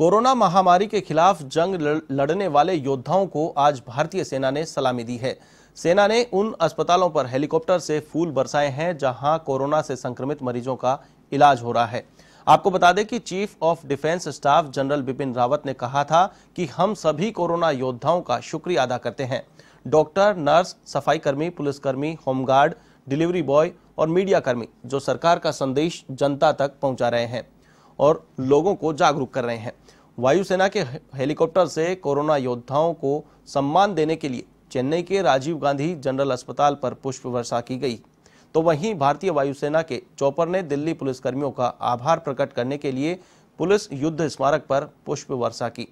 corona महामारी के खिलाफ जंग लड़ने वाले योद्धाओं को आज भारतीय सेना ने सलामी दी है सेना ने उन अस्पतालों पर हेलीकॉप्टर से फूल बरसाए हैं जहां कोरोना से संक्रमित मरीजों का इलाज हो रहा है आपको बता दें कि chief of defence staff general Bipin Rawat ने कहा था कि हम सभी कोरोना योद्धाओं का शुक्रिया अदा करते हैं डॉक्टर नर्स सफाईकर्मी पुलिसकर्मी होमगार्ड डिलीवरी बॉय और मीडियाकर्मी जो सरकार का संदेश जनता तक पहुंचा रहे हैं और लोगों को जागरूक कर रहे हैं वायुसेना के हेलीकॉप्टर से कोरोना योद्धाओं को सम्मान देने के लिए चेन्नई के राजीव गांधी जनरल अस्पताल पर पुष्प वर्षा की गई तो वहीं भारतीय वायुसेना के चौपर ने दिल्ली पुलिसकर्मियों का आभार प्रकट करने के लिए पुलिस युद्ध स्मारक पर पुष्प वर्षा की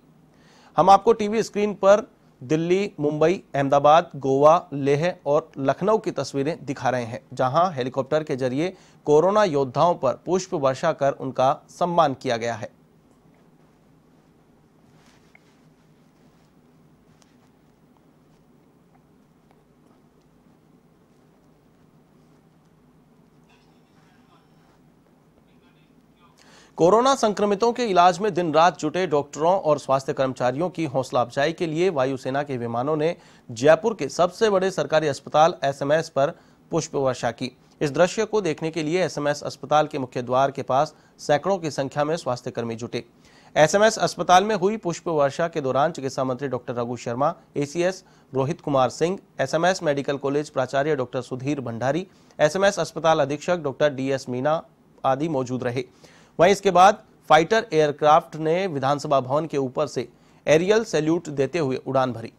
हम आपको टीवी स्क्रीन पर दिल्ली मुंबई अहमदाबाद गोवा लेह और लखनऊ की तस्वीरें दिखा रहे हैं जहां हेलीकॉप्टर के जरिए कोरोना योद्धाओं पर पुष्प वर्षा कर उनका सम्मान किया गया है कोरोना संक्रमितों के इलाज में दिन रात जुटे डॉक्टरों और स्वास्थ्य कर्मचारियों की हौसला अफजाई के लिए वायुसेना के विमानों ने जयपुर के सबसे बड़े सरकारी अस्पताल एसएमएस पर पुष्प वर्षा की इस दृश्य को देखने के लिए एसएमएस अस्पताल के मुख्य द्वार के पास सैकड़ों की संख्या में स्वास्थ्य कर्मी जुटे एसएमएस अस्पताल में हुई पुष्प वर्षा के दौरान चिकित्सा मंत्री doctor Raghu Sharma ACS Rohit Kumar Singh SMS medical college प्राचार्य डॉक्टर सुधीर भंडारी एसएमएस अस्पताल अधीक्षक डॉक्टर डीएस मीना आदि मौजूद रहे वहीं इसके बाद फाइटर एयरक्राफ्ट ने विधानसभा भवन के ऊपर से एरियल सैल्यूट देते हुए उड़ान भरी